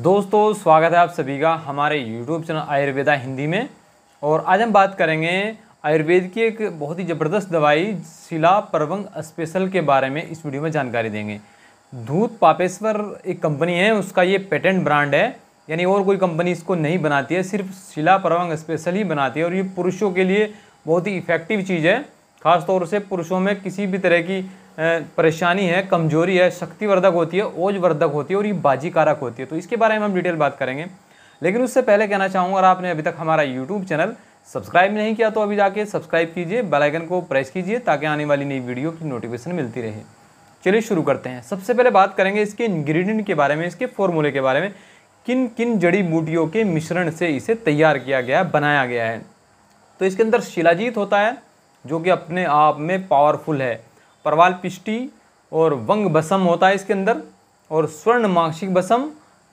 दोस्तों स्वागत है आप सभी का हमारे यूट्यूब चैनल आयुर्वेदा हिंदी में और आज हम बात करेंगे आयुर्वेद की एक बहुत ही ज़बरदस्त दवाई शिला परवंग स्पेशल के बारे में इस वीडियो में जानकारी देंगे धूत पापेश्वर एक कंपनी है उसका ये पेटेंट ब्रांड है यानी और कोई कंपनी इसको नहीं बनाती है सिर्फ शिला परवंग स्पेशल ही बनाती है और ये पुरुषों के लिए बहुत ही इफ़ेक्टिव चीज़ है ख़ासतौर से पुरुषों में किसी भी तरह की परेशानी है कमजोरी है शक्तिवर्धक होती है ओजवर्धक होती है और ये बाजी कारक होती है तो इसके बारे में हम डिटेल बात करेंगे लेकिन उससे पहले कहना चाहूँगा अगर आपने अभी तक हमारा यूट्यूब चैनल सब्सक्राइब नहीं किया तो अभी जाके सब्सक्राइब कीजिए बेल आइकन को प्रेस कीजिए ताकि आने वाली नई वीडियो की नोटिफिकेशन मिलती रहे चलिए शुरू करते हैं सबसे पहले बात करेंगे इसके इंग्रेडिएंट के बारे में इसके फॉर्मूले के बारे में किन किन जड़ी बूटियों के मिश्रण से इसे तैयार किया गया है बनाया गया है तो इसके अंदर शिलाजीत होता है जो कि अपने आप में पावरफुल है परवाल पिष्टी और वंग बसम होता है इसके अंदर और स्वर्ण मांसिक बसम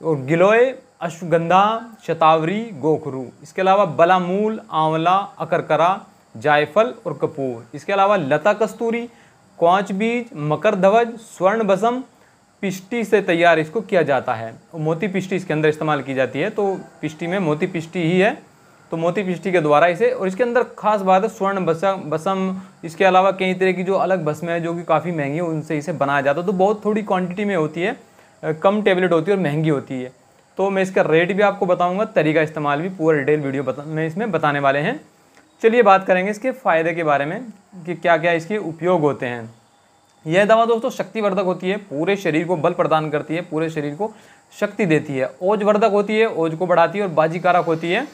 और गिलोय अश्वगंधा शतावरी गोखरू इसके अलावा बलामूल आंवला अकरकरा जायफल और कपूर इसके अलावा लता कस्तूरी कोंच बीज मकर धवज स्वर्ण बसम पिष्टी से तैयार इसको किया जाता है मोती पिष्टी इसके अंदर इस्तेमाल की जाती है तो पिष्टी में मोती पिष्टी ही है तो मोती पिष्टी के द्वारा इसे और इसके अंदर खास बात है स्वर्ण बसम बसम इसके अलावा कई तरह की जो अलग भस्में हैं जो कि काफ़ी महंगी हैं उनसे इसे बनाया जाता है तो बहुत थोड़ी क्वांटिटी में होती है कम टेबलेट होती है और महंगी होती है तो मैं इसका रेट भी आपको बताऊँगा तरीका इस्तेमाल भी पूरा डिटेल वीडियो बता में इसमें बताने वाले हैं चलिए बात करेंगे इसके फ़ायदे के बारे में कि क्या क्या इसके उपयोग होते हैं यह दवा दोस्तों शक्तिवर्धक होती है पूरे शरीर को बल प्रदान करती है पूरे शरीर को शक्ति देती है ओज वर्धक होती है ओज को बढ़ाती है और बाजीकारक होती है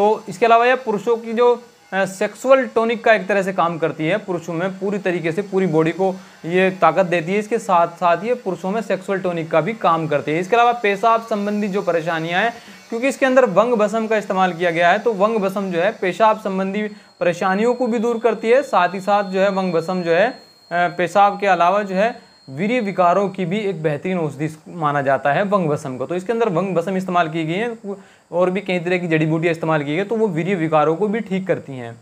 तो इसके अलावा यह पुरुषों की जो सेक्सुअल टोनिक का एक तरह से काम करती है पुरुषों में पूरी तरीके से पूरी बॉडी को ये ताकत देती है इसके साथ साथ ये पुरुषों में सेक्सुअल टोनिक का भी काम करती है इसके अलावा पेशाब संबंधी जो परेशानियां हैं क्योंकि इसके अंदर वंग भसम का इस्तेमाल किया गया है तो वंग भसम जो है पेशाब संबंधी परेशानियों को भी दूर करती है साथ ही साथ जो है वंग भसम जो है पेशाब के अलावा जो है वीर्य विकारों की भी एक बेहतरीन औषधि माना जाता है वंग बसम को तो इसके अंदर वंग बसम इस्तेमाल की गई है और भी कई तरह की जड़ी बूटियाँ इस्तेमाल की गई तो वो वीर्य विकारों को भी ठीक करती हैं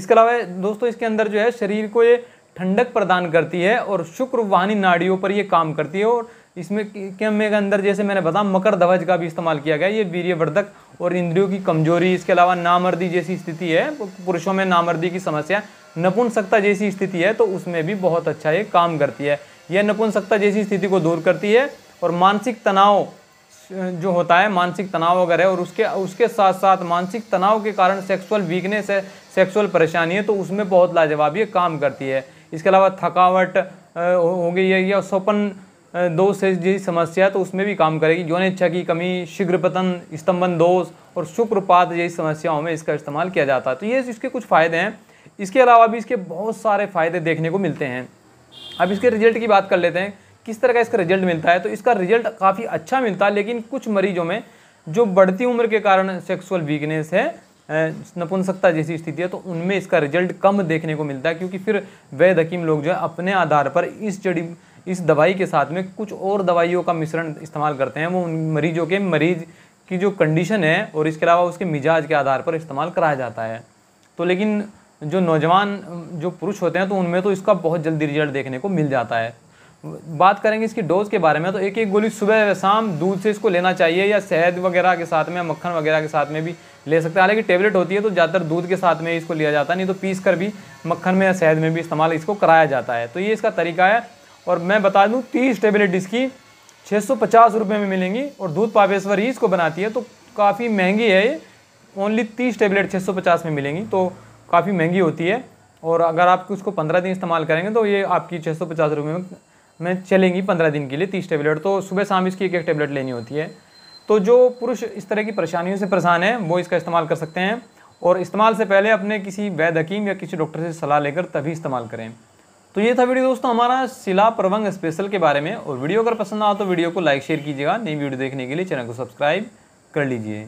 इसके अलावा दोस्तों इसके अंदर जो है शरीर को ये ठंडक प्रदान करती है और शुक्र वाहनी नाड़ियों पर ये काम करती है और इसमें के अंदर जैसे मैंने बताया मकर ध्वज का भी इस्तेमाल किया गया ये वीर्यवर्धक और इंद्रियों की कमजोरी इसके अलावा नामर्दी जैसी स्थिति है पुरुषों में नामर्दी की समस्या नपुंसकता जैसी स्थिति है तो उसमें भी बहुत अच्छा ये काम करती है यह नपुंसकता जैसी स्थिति को दूर करती है और मानसिक तनाव जो होता है मानसिक तनाव अगर है और उसके उसके साथ साथ मानसिक तनाव के कारण सेक्सुअल वीकनेस है सेक्सुअल परेशानी है तो उसमें बहुत लाजवाब ये काम करती है इसके अलावा थकावट हो गई है या सौपन दोष से जैसी समस्या है तो उसमें भी काम करेगी यौन इच्छा की कमी शीघ्र पतन स्तंभन दोष और शुक्रपात जैसी समस्याओं में इसका इस्तेमाल किया जाता है तो ये इसके कुछ फ़ायदे हैं इसके अलावा भी इसके बहुत सारे फ़ायदे देखने को मिलते हैं अब इसके रिजल्ट की बात कर लेते हैं किस तरह का इसका रिजल्ट मिलता है तो इसका रिजल्ट काफ़ी अच्छा मिलता है लेकिन कुछ मरीजों में जो बढ़ती उम्र के कारण सेक्सुअल वीकनेस है नपुंसकता जैसी स्थिति है तो उनमें इसका रिजल्ट कम देखने को मिलता है क्योंकि फिर वैध हकीम लोग जो है अपने आधार पर इस जड़ी इस दवाई के साथ में कुछ और दवाइयों का मिश्रण इस्तेमाल करते हैं वो उन मरीजों के मरीज की जो कंडीशन है और इसके अलावा उसके मिजाज के आधार पर इस्तेमाल कराया जाता है तो लेकिन जो नौजवान जो पुरुष होते हैं तो उनमें तो इसका बहुत जल्दी रिजल्ट देखने को मिल जाता है बात करेंगे इसकी डोज़ के बारे में तो एक एक गोली सुबह शाम दूध से इसको लेना चाहिए या शहद वगैरह के साथ में मक्खन वगैरह के साथ में भी ले सकते हैं हालांकि टेबलेट होती है तो ज़्यादातर दूध के साथ में इसको लिया जाता है नहीं तो पीस कर भी मक्खन में या शहद में भी इस्तेमाल इसको कराया जाता है तो ये इसका तरीका है और मैं बता दूँ तीस टेबलेट इसकी छः सौ पचास रुपये में मिलेंगी और दूध पापेश्वर ही इसको बनाती है तो काफ़ी महंगी है ये ओनली तीस टेबलेट छः सौ पचास में मिलेंगी तो काफ़ी महंगी होती है और अगर आप उसको पंद्रह दिन इस्तेमाल करेंगे तो ये आपकी छः सौ पचास रुपये में चलेंगी पंद्रह दिन के लिए तीस टेबलेट तो सुबह शाम इसकी एक एक टेबलेट लेनी होती है तो जो पुरुष इस तरह की परेशानियों से परेशान है वो इसका इस्तेमाल कर सकते हैं और इस्तेमाल से पहले अपने किसी वैद हकीम या किसी डॉक्टर से सलाह लेकर तभी इस्तेमाल करें तो ये था वीडियो दोस्तों हमारा सिला प्रवंग स्पेशल के बारे में और वीडियो अगर पसंद आ तो वीडियो को लाइक शेयर कीजिएगा नई वीडियो देखने के लिए चैनल को सब्सक्राइब कर लीजिए